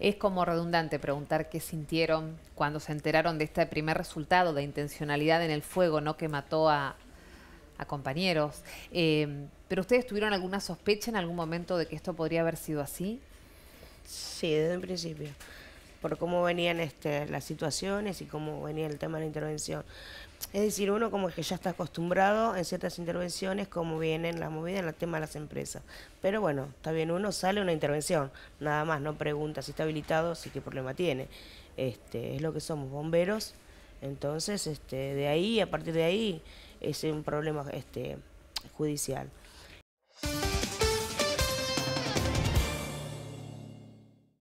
Es como redundante preguntar qué sintieron cuando se enteraron de este primer resultado de intencionalidad en el fuego, ¿no? Que mató a, compañeros. Em, ¿Pero ustedes tuvieron alguna sospecha en algún momento de que esto podría haber sido así? Sí, desde el principio por cómo venían este, las situaciones y cómo venía el tema de la intervención. Es decir, uno como es que ya está acostumbrado en ciertas intervenciones, cómo vienen las movidas en el tema de las empresas. Pero bueno, está bien, uno sale una intervención, nada más, no pregunta si está habilitado, si qué problema tiene. Este, es lo que somos, bomberos. Entonces, este, de ahí, a partir de ahí, es un problema judicial.